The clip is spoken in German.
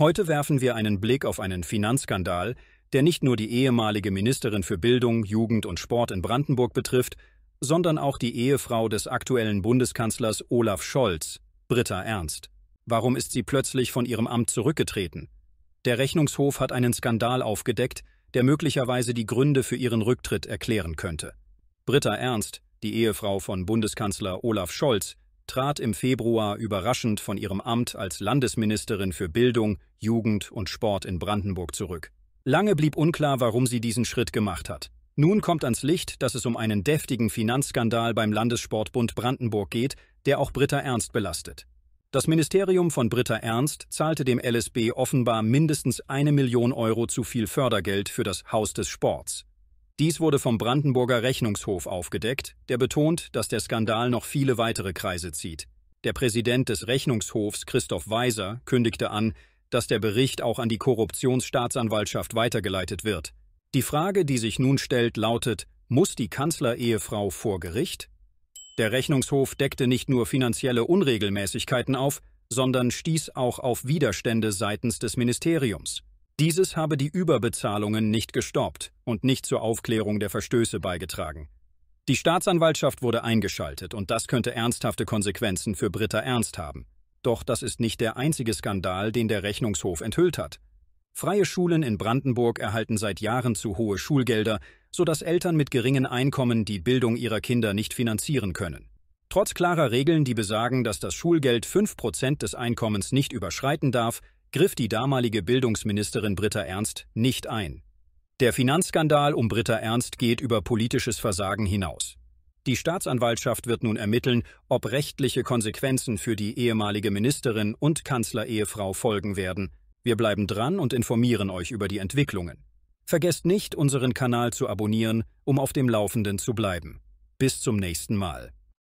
Heute werfen wir einen Blick auf einen Finanzskandal, der nicht nur die ehemalige Ministerin für Bildung, Jugend und Sport in Brandenburg betrifft, sondern auch die Ehefrau des aktuellen Bundeskanzlers Olaf Scholz, Britta Ernst. Warum ist sie plötzlich von ihrem Amt zurückgetreten? Der Rechnungshof hat einen Skandal aufgedeckt, der möglicherweise die Gründe für ihren Rücktritt erklären könnte. Britta Ernst, die Ehefrau von Bundeskanzler Olaf Scholz, trat im Februar überraschend von ihrem Amt als Landesministerin für Bildung, Jugend und Sport in Brandenburg zurück. Lange blieb unklar, warum sie diesen Schritt gemacht hat. Nun kommt ans Licht, dass es um einen deftigen Finanzskandal beim Landessportbund Brandenburg geht, der auch Britta Ernst belastet. Das Ministerium von Britta Ernst zahlte dem LSB offenbar mindestens eine Million Euro zu viel Fördergeld für das Haus des Sports. Dies wurde vom Brandenburger Rechnungshof aufgedeckt, der betont, dass der Skandal noch viele weitere Kreise zieht. Der Präsident des Rechnungshofs, Christoph Weiser, kündigte an, dass der Bericht auch an die Korruptionsstaatsanwaltschaft weitergeleitet wird. Die Frage, die sich nun stellt, lautet, muss die Kanzlerehefrau vor Gericht? Der Rechnungshof deckte nicht nur finanzielle Unregelmäßigkeiten auf, sondern stieß auch auf Widerstände seitens des Ministeriums. Dieses habe die Überbezahlungen nicht gestoppt und nicht zur Aufklärung der Verstöße beigetragen. Die Staatsanwaltschaft wurde eingeschaltet und das könnte ernsthafte Konsequenzen für Britta Ernst haben. Doch das ist nicht der einzige Skandal, den der Rechnungshof enthüllt hat. Freie Schulen in Brandenburg erhalten seit Jahren zu hohe Schulgelder, sodass Eltern mit geringen Einkommen die Bildung ihrer Kinder nicht finanzieren können. Trotz klarer Regeln, die besagen, dass das Schulgeld 5% des Einkommens nicht überschreiten darf, griff die damalige Bildungsministerin Britta Ernst nicht ein. Der Finanzskandal um Britta Ernst geht über politisches Versagen hinaus. Die Staatsanwaltschaft wird nun ermitteln, ob rechtliche Konsequenzen für die ehemalige Ministerin und Kanzlerehefrau folgen werden. Wir bleiben dran und informieren euch über die Entwicklungen. Vergesst nicht, unseren Kanal zu abonnieren, um auf dem Laufenden zu bleiben. Bis zum nächsten Mal.